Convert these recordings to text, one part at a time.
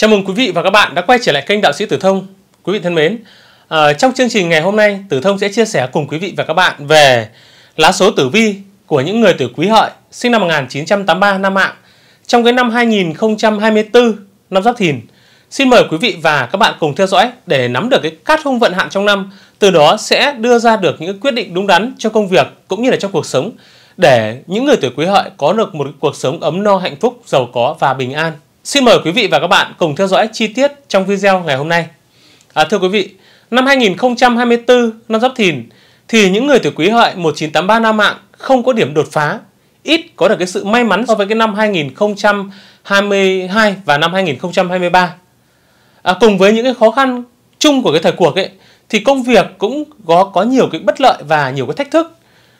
Chào mừng quý vị và các bạn đã quay trở lại kênh Đạo sĩ Tử Thông. Quý vị thân mến, à, trong chương trình ngày hôm nay, Tử Thông sẽ chia sẻ cùng quý vị và các bạn về lá số tử vi của những người tuổi quý hợi sinh năm 1983 năm Mạng trong cái năm 2024 năm Giáp Thìn. Xin mời quý vị và các bạn cùng theo dõi để nắm được cái cát hung vận hạn trong năm, từ đó sẽ đưa ra được những quyết định đúng đắn cho công việc cũng như là trong cuộc sống để những người tuổi quý hợi có được một cuộc sống ấm no hạnh phúc, giàu có và bình an. Xin mời quý vị và các bạn cùng theo dõi chi tiết trong video ngày hôm nay. À, thưa quý vị, năm 2024, năm Giáp Thìn, thì những người tuổi Quý Hợi 1983 Nam Mạng không có điểm đột phá, ít có được cái sự may mắn so với cái năm 2022 và năm 2023. À, cùng với những cái khó khăn chung của cái thời cuộc ấy, thì công việc cũng có có nhiều cái bất lợi và nhiều cái thách thức.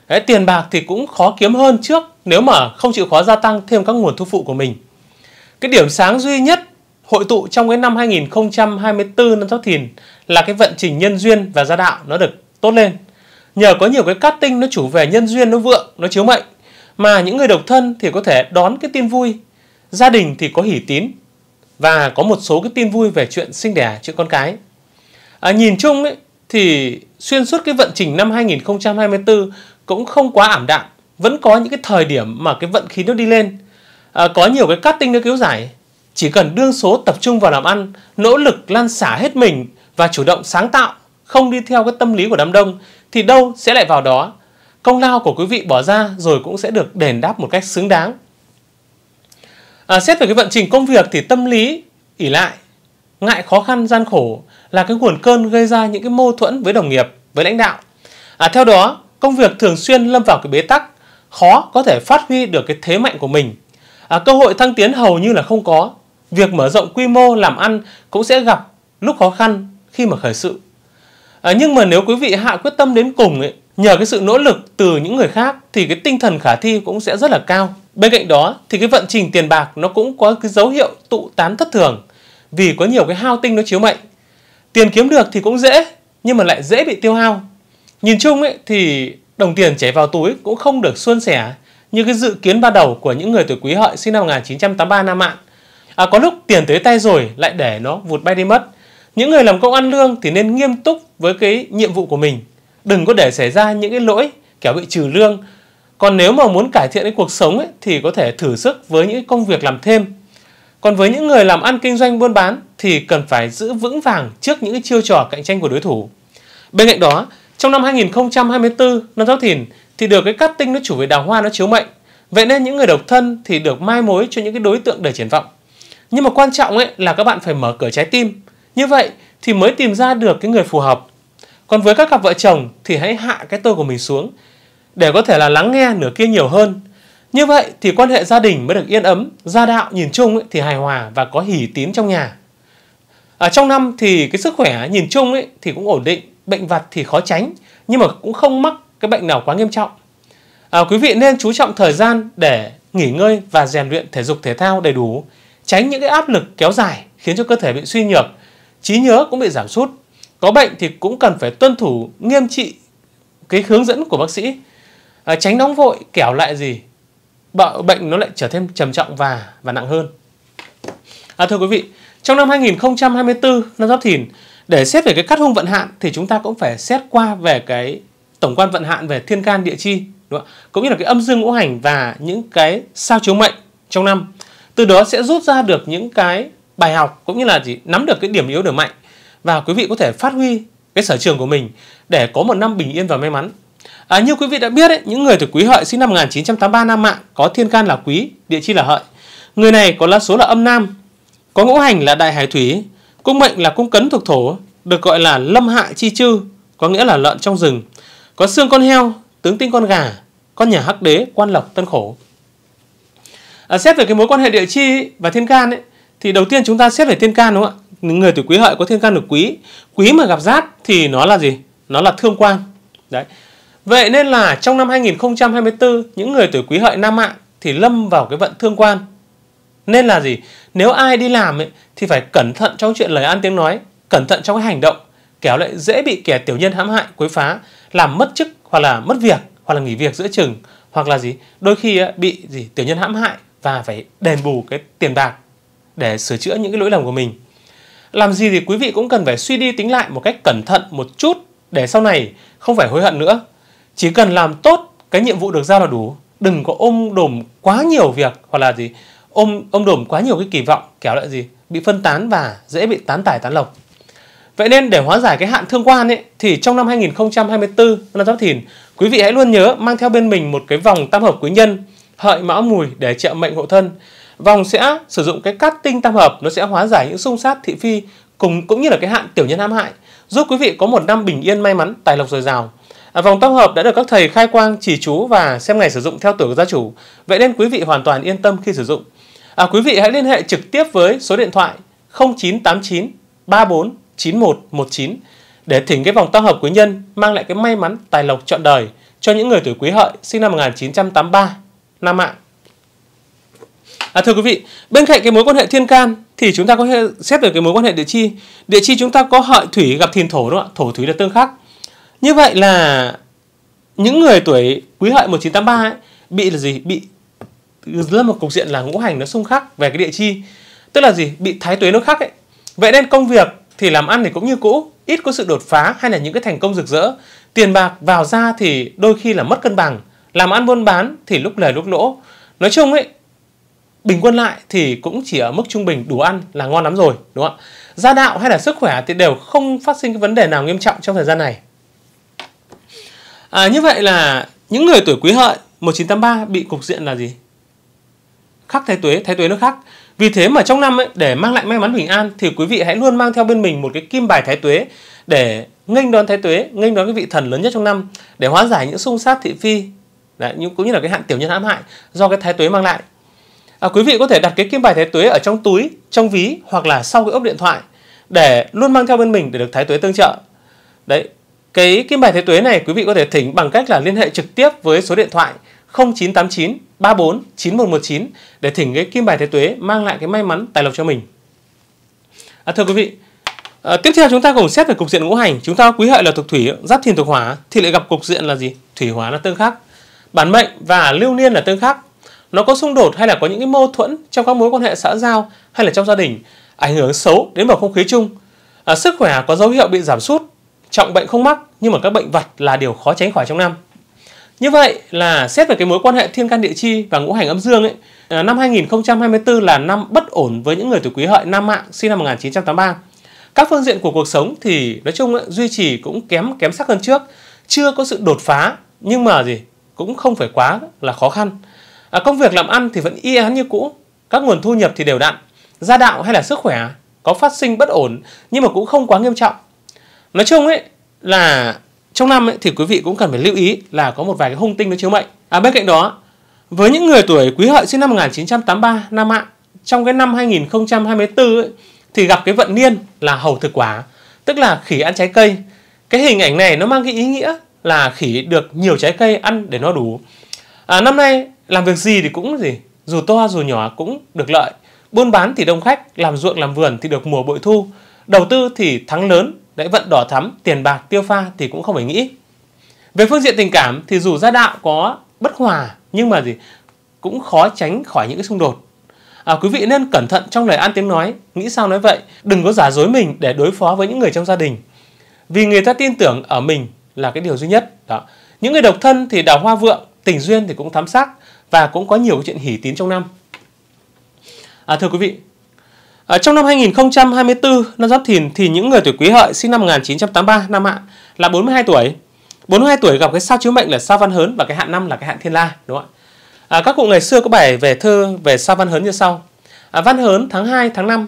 Đấy, tiền bạc thì cũng khó kiếm hơn trước nếu mà không chịu khó gia tăng thêm các nguồn thu phụ của mình. Cái điểm sáng duy nhất hội tụ trong cái năm 2024 năm Giáp Thìn là cái vận trình nhân duyên và gia đạo nó được tốt lên. Nhờ có nhiều cái cát tinh nó chủ về nhân duyên nó vượng, nó chiếu mệnh mà những người độc thân thì có thể đón cái tin vui, gia đình thì có hỷ tín và có một số cái tin vui về chuyện sinh đẻ, chuyện con cái. À, nhìn chung ấy, thì xuyên suốt cái vận trình năm 2024 cũng không quá ảm đạm, vẫn có những cái thời điểm mà cái vận khí nó đi lên à, có nhiều cái cutting để cứu giải chỉ cần đương số tập trung vào làm ăn nỗ lực lan xả hết mình và chủ động sáng tạo không đi theo cái tâm lý của đám đông thì đâu sẽ lại vào đó công lao của quý vị bỏ ra rồi cũng sẽ được đền đáp một cách xứng đáng à, xét về cái vận trình công việc thì tâm lý ỉ lại ngại khó khăn gian khổ là cái nguồn cơn gây ra những cái mâu thuẫn với đồng nghiệp với lãnh đạo à, theo đó công việc thường xuyên lâm vào cái bế tắc khó có thể phát huy được cái thế mạnh của mình à, cơ hội thăng tiến hầu như là không có. Việc mở rộng quy mô làm ăn cũng sẽ gặp lúc khó khăn khi mà khởi sự. À, nhưng mà nếu quý vị hạ quyết tâm đến cùng ấy, nhờ cái sự nỗ lực từ những người khác thì cái tinh thần khả thi cũng sẽ rất là cao. Bên cạnh đó thì cái vận trình tiền bạc nó cũng có cái dấu hiệu tụ tán thất thường vì có nhiều cái hao tinh nó chiếu mệnh. Tiền kiếm được thì cũng dễ nhưng mà lại dễ bị tiêu hao. Nhìn chung ấy thì đồng tiền chảy vào túi cũng không được suôn sẻ như cái dự kiến ban đầu của những người tuổi quý hợi sinh năm 1983 năm Mạng. À, có lúc tiền tới tay rồi lại để nó vụt bay đi mất. Những người làm công ăn lương thì nên nghiêm túc với cái nhiệm vụ của mình. Đừng có để xảy ra những cái lỗi kẻo bị trừ lương. Còn nếu mà muốn cải thiện cái cuộc sống ấy, thì có thể thử sức với những công việc làm thêm. Còn với những người làm ăn kinh doanh buôn bán thì cần phải giữ vững vàng trước những chiêu trò cạnh tranh của đối thủ. Bên cạnh đó, trong năm 2024, năm Giáp Thìn, thì được cái cát tinh nó chủ về đào hoa nó chiếu mệnh vậy nên những người độc thân thì được mai mối cho những cái đối tượng đầy triển vọng nhưng mà quan trọng ấy là các bạn phải mở cửa trái tim như vậy thì mới tìm ra được cái người phù hợp còn với các cặp vợ chồng thì hãy hạ cái tôi của mình xuống để có thể là lắng nghe nửa kia nhiều hơn như vậy thì quan hệ gia đình mới được yên ấm gia đạo nhìn chung ấy, thì hài hòa và có hỉ tín trong nhà ở trong năm thì cái sức khỏe nhìn chung ấy, thì cũng ổn định bệnh vặt thì khó tránh nhưng mà cũng không mắc cái bệnh nào quá nghiêm trọng. À, quý vị nên chú trọng thời gian để nghỉ ngơi và rèn luyện thể dục thể thao đầy đủ, tránh những cái áp lực kéo dài khiến cho cơ thể bị suy nhược, trí nhớ cũng bị giảm sút. Có bệnh thì cũng cần phải tuân thủ nghiêm trị cái hướng dẫn của bác sĩ, à, tránh nóng vội kẻo lại gì bệnh nó lại trở thêm trầm trọng và và nặng hơn. À, thưa quý vị, trong năm 2024 năm Giáp Thìn để xét về cái cắt hung vận hạn thì chúng ta cũng phải xét qua về cái tổng quan vận hạn về thiên can địa chi đúng không? cũng như là cái âm dương ngũ hành và những cái sao chiếu mệnh trong năm từ đó sẽ rút ra được những cái bài học cũng như là chỉ nắm được cái điểm yếu điểm mạnh và quý vị có thể phát huy cái sở trường của mình để có một năm bình yên và may mắn à, như quý vị đã biết ấy, những người tuổi quý hợi sinh năm 1983 nam mạng có thiên can là quý địa chi là hợi người này có lá số là âm nam có ngũ hành là đại hải thủy cung mệnh là cung cấn thuộc thổ được gọi là lâm hại chi chư có nghĩa là lợn trong rừng có xương con heo, tướng tinh con gà, con nhà hắc đế, quan lộc, tân khổ. À, xét về cái mối quan hệ địa chi và thiên can ấy, thì đầu tiên chúng ta xét về thiên can đúng không ạ? Người tuổi quý hợi có thiên can được quý. Quý mà gặp giáp thì nó là gì? Nó là thương quan. Đấy. Vậy nên là trong năm 2024, những người tuổi quý hợi nam mạng thì lâm vào cái vận thương quan. Nên là gì? Nếu ai đi làm ấy, thì phải cẩn thận trong chuyện lời ăn tiếng nói, cẩn thận trong cái hành động kéo lại dễ bị kẻ tiểu nhân hãm hại, quấy phá, làm mất chức hoặc là mất việc hoặc là nghỉ việc giữa chừng hoặc là gì đôi khi bị gì tiểu nhân hãm hại và phải đền bù cái tiền bạc để sửa chữa những cái lỗi lầm của mình làm gì thì quý vị cũng cần phải suy đi tính lại một cách cẩn thận một chút để sau này không phải hối hận nữa chỉ cần làm tốt cái nhiệm vụ được giao là đủ đừng có ôm đồm quá nhiều việc hoặc là gì ôm ôm đồm quá nhiều cái kỳ vọng kéo lại gì bị phân tán và dễ bị tán tải tán lộc Vậy nên để hóa giải cái hạn thương quan ấy thì trong năm 2024 năm Giáp Thìn, quý vị hãy luôn nhớ mang theo bên mình một cái vòng tam hợp quý nhân hợi mão mùi để trợ mệnh hộ thân. Vòng sẽ sử dụng cái cát tinh tam hợp nó sẽ hóa giải những xung sát thị phi cùng cũng như là cái hạn tiểu nhân hãm hại, giúp quý vị có một năm bình yên may mắn, tài lộc dồi dào. À, vòng tam hợp đã được các thầy khai quang chỉ chú và xem ngày sử dụng theo tuổi của gia chủ. Vậy nên quý vị hoàn toàn yên tâm khi sử dụng. À, quý vị hãy liên hệ trực tiếp với số điện thoại 0989 34 9119 để thỉnh cái vòng tam hợp quý nhân mang lại cái may mắn tài lộc trọn đời cho những người tuổi quý hợi sinh năm 1983 nam mạng. À, thưa quý vị, bên cạnh cái mối quan hệ thiên can thì chúng ta có xét về cái mối quan hệ địa chi. Địa chi chúng ta có hợi thủy gặp thìn thổ đúng không ạ? Thổ thủy là tương khắc. Như vậy là những người tuổi quý hợi 1983 ấy, bị là gì? Bị lâm một cục diện là ngũ hành nó xung khắc về cái địa chi. Tức là gì? Bị thái tuế nó khắc ấy. Vậy nên công việc thì làm ăn thì cũng như cũ, ít có sự đột phá hay là những cái thành công rực rỡ. Tiền bạc vào ra thì đôi khi là mất cân bằng, làm ăn buôn bán thì lúc lời lúc lỗ. Nói chung ấy, bình quân lại thì cũng chỉ ở mức trung bình đủ ăn là ngon lắm rồi, đúng không ạ? Gia đạo hay là sức khỏe thì đều không phát sinh cái vấn đề nào nghiêm trọng trong thời gian này. À, như vậy là những người tuổi quý hợi 1983 bị cục diện là gì? Khắc thái tuế, thái tuế nó khắc. Vì thế mà trong năm ấy, để mang lại may mắn bình an thì quý vị hãy luôn mang theo bên mình một cái kim bài thái tuế để nghênh đón thái tuế, nghênh đón cái vị thần lớn nhất trong năm để hóa giải những xung sát thị phi, đấy, những cũng như là cái hạn tiểu nhân hãm hại do cái thái tuế mang lại. À, quý vị có thể đặt cái kim bài thái tuế ở trong túi, trong ví hoặc là sau cái ốc điện thoại để luôn mang theo bên mình để được thái tuế tương trợ. Đấy, cái kim bài thái tuế này quý vị có thể thỉnh bằng cách là liên hệ trực tiếp với số điện thoại 0989 34 9119 để thỉnh cái kim bài thế tuế mang lại cái may mắn tài lộc cho mình. À, thưa quý vị, à, tiếp theo chúng ta cùng xét về cục diện ngũ hành. Chúng ta quý hợi là thuộc thủy, giáp thìn thuộc hỏa thì lại gặp cục diện là gì? Thủy hỏa là tương khắc. Bản mệnh và lưu niên là tương khắc. Nó có xung đột hay là có những cái mâu thuẫn trong các mối quan hệ xã giao hay là trong gia đình ảnh hưởng xấu đến bầu không khí chung. À, sức khỏe có dấu hiệu bị giảm sút, trọng bệnh không mắc nhưng mà các bệnh vặt là điều khó tránh khỏi trong năm. Như vậy là xét về cái mối quan hệ thiên can địa chi và ngũ hành âm dương ấy, à, năm 2024 là năm bất ổn với những người tuổi quý hợi nam mạng sinh năm 1983. Các phương diện của cuộc sống thì nói chung ấy, duy trì cũng kém kém sắc hơn trước, chưa có sự đột phá nhưng mà gì cũng không phải quá là khó khăn. À, công việc làm ăn thì vẫn y án như cũ, các nguồn thu nhập thì đều đặn, gia đạo hay là sức khỏe có phát sinh bất ổn nhưng mà cũng không quá nghiêm trọng. Nói chung ấy là trong năm ấy, thì quý vị cũng cần phải lưu ý là có một vài cái hung tinh nó chiếu mệnh à bên cạnh đó với những người tuổi quý hợi sinh năm 1983 nam mạng trong cái năm 2024 ấy, thì gặp cái vận niên là hầu thực quả tức là khỉ ăn trái cây cái hình ảnh này nó mang cái ý nghĩa là khỉ được nhiều trái cây ăn để nó đủ à, năm nay làm việc gì thì cũng gì dù to dù nhỏ cũng được lợi buôn bán thì đông khách làm ruộng làm vườn thì được mùa bội thu đầu tư thì thắng lớn Đấy vận đỏ thắm, tiền bạc, tiêu pha thì cũng không phải nghĩ. Về phương diện tình cảm thì dù gia đạo có bất hòa nhưng mà gì cũng khó tránh khỏi những cái xung đột. À, quý vị nên cẩn thận trong lời ăn tiếng nói, nghĩ sao nói vậy, đừng có giả dối mình để đối phó với những người trong gia đình. Vì người ta tin tưởng ở mình là cái điều duy nhất. Đó. Những người độc thân thì đào hoa vượng, tình duyên thì cũng thắm sắc và cũng có nhiều chuyện hỉ tín trong năm. À, thưa quý vị, ở trong năm 2024, năm Giáp Thìn thì những người tuổi Quý Hợi sinh năm 1983 năm ạ là 42 tuổi. 42 tuổi gặp cái sao chiếu mệnh là sao Văn Hớn và cái hạn năm là cái hạn Thiên La, đúng không ạ? À, các cụ ngày xưa có bài về thơ về sao Văn Hớn như sau. À, văn Hớn tháng 2, tháng 5,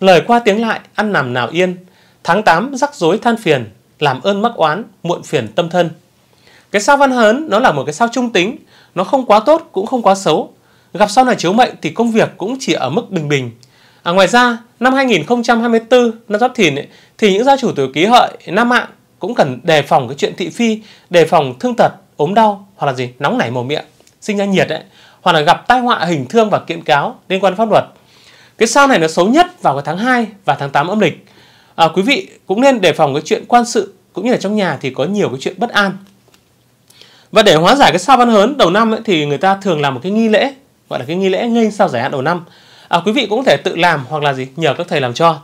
lời qua tiếng lại, ăn nằm nào yên. Tháng 8 rắc rối than phiền, làm ơn mắc oán, muộn phiền tâm thân. Cái sao Văn Hớn nó là một cái sao trung tính, nó không quá tốt cũng không quá xấu. Gặp sao này chiếu mệnh thì công việc cũng chỉ ở mức bình bình À, ngoài ra, năm 2024, năm Giáp Thìn ấy, thì những gia chủ tuổi Ký Hợi nam mạng cũng cần đề phòng cái chuyện thị phi, đề phòng thương tật, ốm đau hoặc là gì nóng nảy mồm miệng, sinh ra nhiệt ấy, hoặc là gặp tai họa hình thương và kiện cáo liên quan pháp luật. Cái sao này nó xấu nhất vào cái tháng 2 và tháng 8 âm lịch. À, quý vị cũng nên đề phòng cái chuyện quan sự cũng như là trong nhà thì có nhiều cái chuyện bất an. Và để hóa giải cái sao văn hớn đầu năm ấy, thì người ta thường làm một cái nghi lễ gọi là cái nghi lễ nghênh sao giải hạn đầu năm à, quý vị cũng có thể tự làm hoặc là gì nhờ các thầy làm cho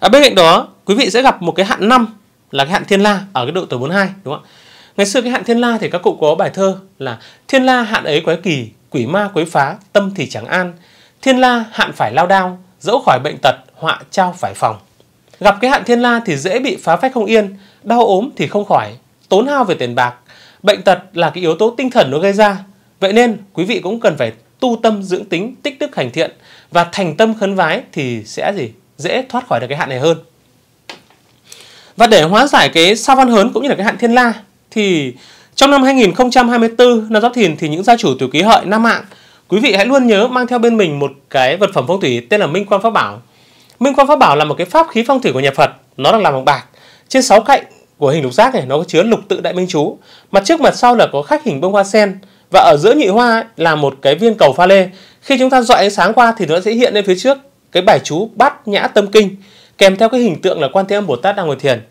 à, bên cạnh đó quý vị sẽ gặp một cái hạn năm là cái hạn thiên la ở cái độ tuổi 42 đúng không ạ ngày xưa cái hạn thiên la thì các cụ có bài thơ là thiên la hạn ấy quái kỳ quỷ ma quấy phá tâm thì chẳng an thiên la hạn phải lao đao dẫu khỏi bệnh tật họa trao phải phòng gặp cái hạn thiên la thì dễ bị phá phách không yên đau ốm thì không khỏi tốn hao về tiền bạc bệnh tật là cái yếu tố tinh thần nó gây ra vậy nên quý vị cũng cần phải tu tâm dưỡng tính tích đức hành thiện và thành tâm khấn vái thì sẽ gì dễ thoát khỏi được cái hạn này hơn và để hóa giải cái sa văn hớn cũng như là cái hạn thiên la thì trong năm 2024 năm giáp thìn thì những gia chủ tuổi quý hợi nam mạng quý vị hãy luôn nhớ mang theo bên mình một cái vật phẩm phong thủy tên là minh quan pháp bảo minh quan pháp bảo là một cái pháp khí phong thủy của nhà Phật nó được làm bằng bạc trên sáu cạnh của hình lục giác này nó có chứa lục tự đại minh chú mặt trước mặt sau là có khắc hình bông hoa sen và ở giữa nhị hoa ấy, là một cái viên cầu pha lê khi chúng ta dọi ánh sáng qua thì nó sẽ hiện lên phía trước cái bài chú Bát Nhã Tâm Kinh kèm theo cái hình tượng là Quan Thế Âm Bồ Tát đang ngồi thiền.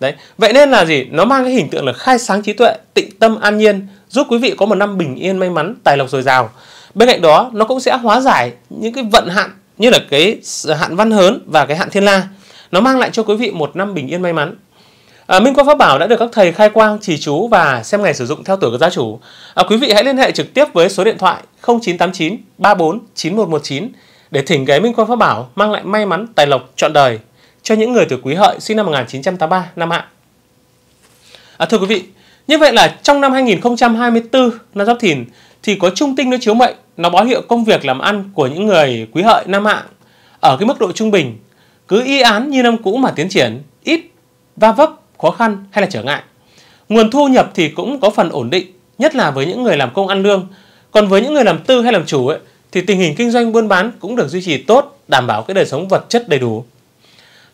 Đấy, vậy nên là gì? Nó mang cái hình tượng là khai sáng trí tuệ, tịnh tâm an nhiên, giúp quý vị có một năm bình yên may mắn, tài lộc dồi dào. Bên cạnh đó, nó cũng sẽ hóa giải những cái vận hạn như là cái hạn văn hớn và cái hạn thiên la. Nó mang lại cho quý vị một năm bình yên may mắn. À, Minh Quang Pháp Bảo đã được các thầy khai quang, trì chú và xem ngày sử dụng theo tuổi của gia chủ. À, quý vị hãy liên hệ trực tiếp với số điện thoại 0989 34 9119 để thỉnh ghé Minh Quang Pháp Bảo mang lại may mắn, tài lộc trọn đời cho những người tuổi quý hợi sinh năm 1983 năm hạ. À, thưa quý vị, như vậy là trong năm 2024 năm Giáp Thìn thì có trung tinh nó chiếu mệnh, nó báo hiệu công việc làm ăn của những người quý hợi năm hạ ở cái mức độ trung bình, cứ y án như năm cũ mà tiến triển, ít va vấp khó khăn hay là trở ngại. Nguồn thu nhập thì cũng có phần ổn định, nhất là với những người làm công ăn lương. Còn với những người làm tư hay làm chủ ấy, thì tình hình kinh doanh buôn bán cũng được duy trì tốt, đảm bảo cái đời sống vật chất đầy đủ.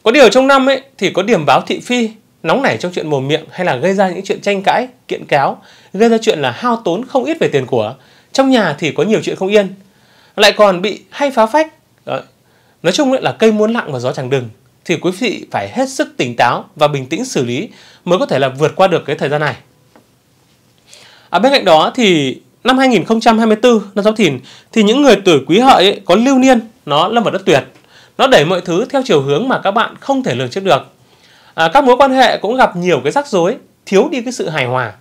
Có điều trong năm ấy thì có điểm báo thị phi, nóng nảy trong chuyện mồm miệng hay là gây ra những chuyện tranh cãi, kiện cáo, gây ra chuyện là hao tốn không ít về tiền của. Trong nhà thì có nhiều chuyện không yên, lại còn bị hay phá phách. Đấy. Nói chung ấy là cây muốn lặng mà gió chẳng đừng thì quý vị phải hết sức tỉnh táo và bình tĩnh xử lý mới có thể là vượt qua được cái thời gian này. À, bên cạnh đó thì năm 2024 năm giáp thìn thì những người tuổi quý hợi ấy, có lưu niên nó lâm vào đất tuyệt nó đẩy mọi thứ theo chiều hướng mà các bạn không thể lường trước được à, các mối quan hệ cũng gặp nhiều cái rắc rối thiếu đi cái sự hài hòa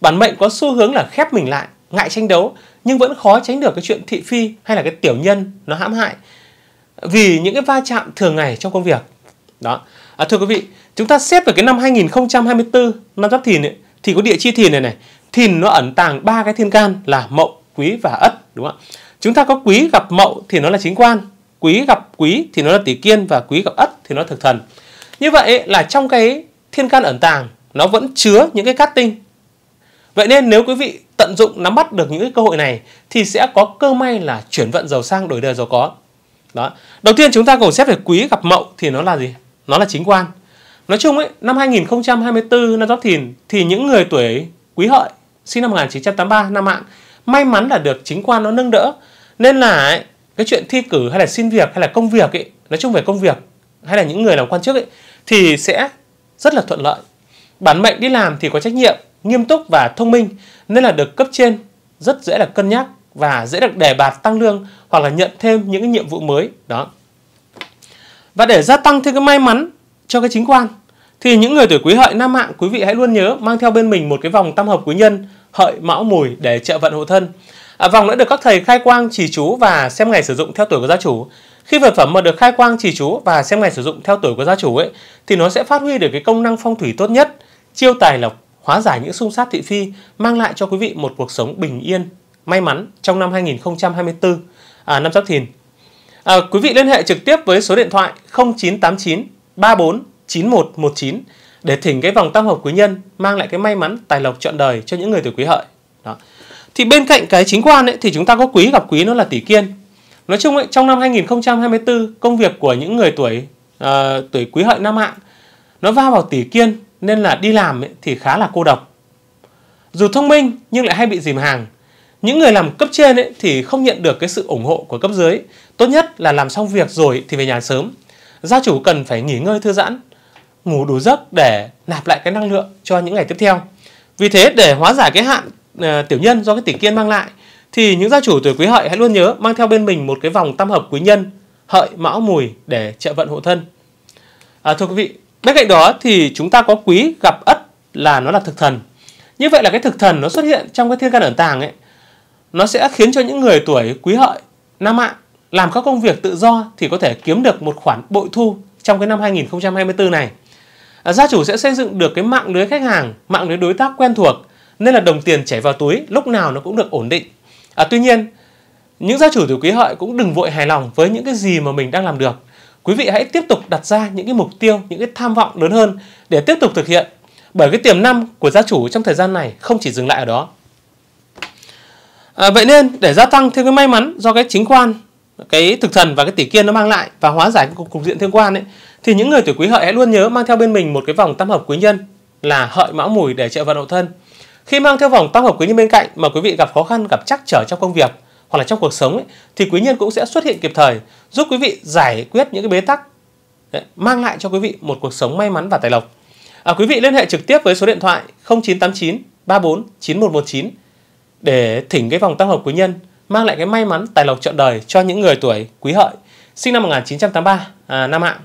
bản mệnh có xu hướng là khép mình lại ngại tranh đấu nhưng vẫn khó tránh được cái chuyện thị phi hay là cái tiểu nhân nó hãm hại vì những cái va chạm thường ngày trong công việc đó à, thưa quý vị chúng ta xếp về cái năm 2024 năm giáp thìn ấy, thì có địa chi thìn này này thìn nó ẩn tàng ba cái thiên can là mậu quý và ất đúng không ạ chúng ta có quý gặp mậu thì nó là chính quan quý gặp quý thì nó là tỷ kiên và quý gặp ất thì nó thực thần như vậy là trong cái thiên can ẩn tàng nó vẫn chứa những cái cát tinh vậy nên nếu quý vị tận dụng nắm bắt được những cái cơ hội này thì sẽ có cơ may là chuyển vận giàu sang đổi đời giàu có đó đầu tiên chúng ta cùng xét về quý gặp mậu thì nó là gì nó là chính quan nói chung ấy năm 2024 năm giáp thìn thì những người tuổi quý hợi sinh năm 1983 năm mạng may mắn là được chính quan nó nâng đỡ nên là ấy, cái chuyện thi cử hay là xin việc hay là công việc ấy nói chung về công việc hay là những người làm quan chức ấy thì sẽ rất là thuận lợi bản mệnh đi làm thì có trách nhiệm nghiêm túc và thông minh nên là được cấp trên rất dễ là cân nhắc và dễ được đề bạt tăng lương hoặc là nhận thêm những cái nhiệm vụ mới đó và để gia tăng thêm cái may mắn cho cái chính quan thì những người tuổi quý hợi nam mạng quý vị hãy luôn nhớ mang theo bên mình một cái vòng tam hợp quý nhân hợi mão mùi để trợ vận hộ thân. À, vòng đã được các thầy khai quang chỉ chú và xem ngày sử dụng theo tuổi của gia chủ. Khi vật phẩm mà được khai quang chỉ chú và xem ngày sử dụng theo tuổi của gia chủ ấy thì nó sẽ phát huy được cái công năng phong thủy tốt nhất, chiêu tài lộc, hóa giải những xung sát thị phi, mang lại cho quý vị một cuộc sống bình yên, may mắn trong năm 2024. À, năm Giáp Thìn À, quý vị liên hệ trực tiếp với số điện thoại 0989 34 9119 để thỉnh cái vòng tam hợp quý nhân mang lại cái may mắn tài lộc trọn đời cho những người tuổi quý hợi. Đó. Thì bên cạnh cái chính quan ấy, thì chúng ta có quý gặp quý nó là tỷ kiên. Nói chung ấy, trong năm 2024 công việc của những người tuổi uh, tuổi quý hợi nam hạng nó va vào tỷ kiên nên là đi làm ấy, thì khá là cô độc. Dù thông minh nhưng lại hay bị dìm hàng những người làm cấp trên ấy, thì không nhận được cái sự ủng hộ của cấp dưới tốt nhất là làm xong việc rồi thì về nhà sớm gia chủ cần phải nghỉ ngơi thư giãn ngủ đủ giấc để nạp lại cái năng lượng cho những ngày tiếp theo vì thế để hóa giải cái hạn uh, tiểu nhân do cái tỷ kiên mang lại thì những gia chủ tuổi quý hợi hãy luôn nhớ mang theo bên mình một cái vòng tam hợp quý nhân hợi mão mùi để trợ vận hộ thân à, thưa quý vị bên cạnh đó thì chúng ta có quý gặp ất là nó là thực thần như vậy là cái thực thần nó xuất hiện trong cái thiên can ẩn tàng ấy nó sẽ khiến cho những người tuổi quý hợi, nam mạng làm các công việc tự do thì có thể kiếm được một khoản bội thu trong cái năm 2024 này. À, gia chủ sẽ xây dựng được cái mạng lưới khách hàng, mạng lưới đối tác quen thuộc nên là đồng tiền chảy vào túi lúc nào nó cũng được ổn định. À, tuy nhiên, những gia chủ tuổi quý hợi cũng đừng vội hài lòng với những cái gì mà mình đang làm được. Quý vị hãy tiếp tục đặt ra những cái mục tiêu, những cái tham vọng lớn hơn để tiếp tục thực hiện. Bởi cái tiềm năng của gia chủ trong thời gian này không chỉ dừng lại ở đó À, vậy nên để gia tăng thêm cái may mắn do cái chính quan cái thực thần và cái tỷ kiên nó mang lại và hóa giải cục, cục diện thiên quan ấy thì những người tuổi quý hợi hãy luôn nhớ mang theo bên mình một cái vòng tam hợp quý nhân là hợi mão mùi để trợ vận hậu thân khi mang theo vòng tam hợp quý nhân bên cạnh mà quý vị gặp khó khăn gặp trắc trở trong công việc hoặc là trong cuộc sống ấy, thì quý nhân cũng sẽ xuất hiện kịp thời giúp quý vị giải quyết những cái bế tắc Đấy, mang lại cho quý vị một cuộc sống may mắn và tài lộc à, quý vị liên hệ trực tiếp với số điện thoại 0989 34 9119 để thỉnh cái vòng tam hợp quý nhân mang lại cái may mắn tài lộc trọn đời cho những người tuổi quý hợi sinh năm 1983 à, Nam Hạng.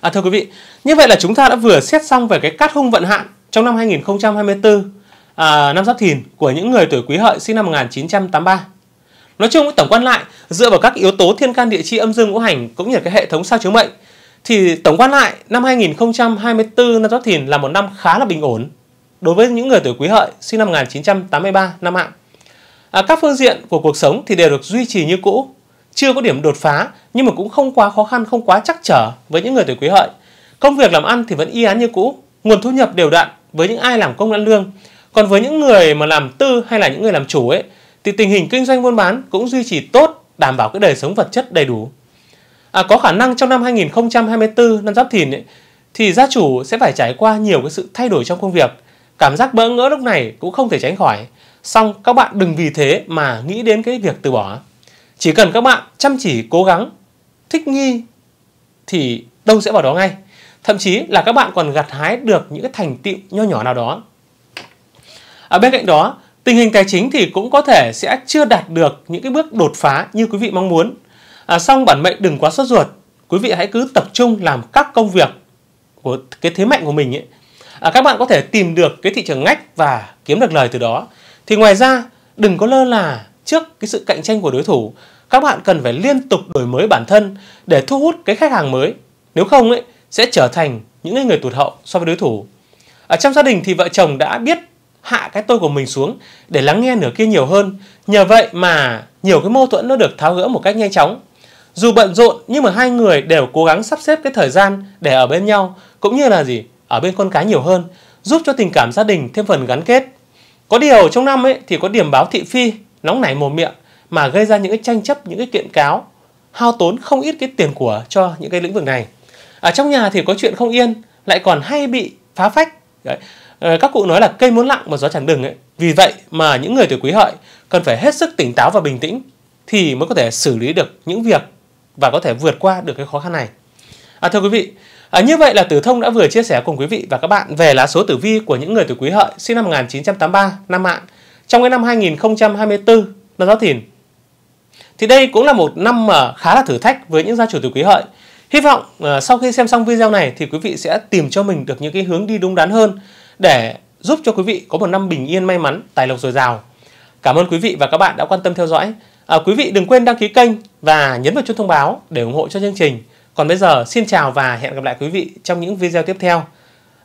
À, thưa quý vị, như vậy là chúng ta đã vừa xét xong về cái cát hung vận hạn trong năm 2024 à, năm Giáp Thìn của những người tuổi Quý Hợi sinh năm 1983. Nói chung tổng quan lại, dựa vào các yếu tố thiên can địa chi âm dương ngũ hành cũng như cái hệ thống sao chiếu mệnh thì tổng quan lại năm 2024 năm Giáp Thìn là một năm khá là bình ổn đối với những người tuổi quý hợi sinh năm 1983 năm mạng À, các phương diện của cuộc sống thì đều được duy trì như cũ, chưa có điểm đột phá nhưng mà cũng không quá khó khăn, không quá chắc trở với những người tuổi quý hợi. Công việc làm ăn thì vẫn y án như cũ, nguồn thu nhập đều đặn với những ai làm công ăn lương. Còn với những người mà làm tư hay là những người làm chủ ấy thì tình hình kinh doanh buôn bán cũng duy trì tốt, đảm bảo cái đời sống vật chất đầy đủ. À, có khả năng trong năm 2024 năm Giáp Thìn ấy, thì gia chủ sẽ phải trải qua nhiều cái sự thay đổi trong công việc Cảm giác bỡ ngỡ lúc này cũng không thể tránh khỏi. Song các bạn đừng vì thế mà nghĩ đến cái việc từ bỏ. Chỉ cần các bạn chăm chỉ cố gắng, thích nghi thì đâu sẽ vào đó ngay. Thậm chí là các bạn còn gặt hái được những cái thành tựu nho nhỏ nào đó. À, bên cạnh đó, tình hình tài chính thì cũng có thể sẽ chưa đạt được những cái bước đột phá như quý vị mong muốn. À, song bản mệnh đừng quá sốt ruột. Quý vị hãy cứ tập trung làm các công việc của cái thế mạnh của mình ấy, à, các bạn có thể tìm được cái thị trường ngách và kiếm được lời từ đó thì ngoài ra đừng có lơ là trước cái sự cạnh tranh của đối thủ các bạn cần phải liên tục đổi mới bản thân để thu hút cái khách hàng mới nếu không ấy sẽ trở thành những người tụt hậu so với đối thủ ở trong gia đình thì vợ chồng đã biết hạ cái tôi của mình xuống để lắng nghe nửa kia nhiều hơn nhờ vậy mà nhiều cái mâu thuẫn nó được tháo gỡ một cách nhanh chóng dù bận rộn nhưng mà hai người đều cố gắng sắp xếp cái thời gian để ở bên nhau cũng như là gì ở bên con cái nhiều hơn, giúp cho tình cảm gia đình thêm phần gắn kết. Có điều trong năm ấy thì có điểm báo thị phi, nóng nảy mồm miệng mà gây ra những cái tranh chấp, những cái kiện cáo, hao tốn không ít cái tiền của cho những cái lĩnh vực này. Ở trong nhà thì có chuyện không yên, lại còn hay bị phá phách. Đấy. Ờ, các cụ nói là cây muốn lặng mà gió chẳng đừng ấy. Vì vậy mà những người tuổi quý hợi cần phải hết sức tỉnh táo và bình tĩnh thì mới có thể xử lý được những việc và có thể vượt qua được cái khó khăn này. À, thưa quý vị, À, như vậy là Tử Thông đã vừa chia sẻ cùng quý vị và các bạn về lá số tử vi của những người tuổi Quý Hợi sinh năm 1983 năm mạng trong cái năm 2024 là Giáp Thìn. Thì đây cũng là một năm mà khá là thử thách với những gia chủ tuổi Quý Hợi. Hy vọng ờ, sau khi xem xong video này thì quý vị sẽ tìm cho mình được những cái hướng đi đúng đắn hơn để giúp cho quý vị có một năm bình yên may mắn, tài lộc dồi dào. Cảm ơn quý vị và các bạn đã quan tâm theo dõi. À, quý vị đừng quên đăng ký kênh và nhấn vào chuông thông báo để ủng hộ cho chương trình. Còn bây giờ xin chào và hẹn gặp lại quý vị trong những video tiếp theo.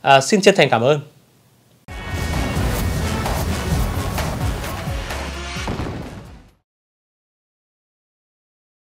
À, xin chân thành cảm ơn.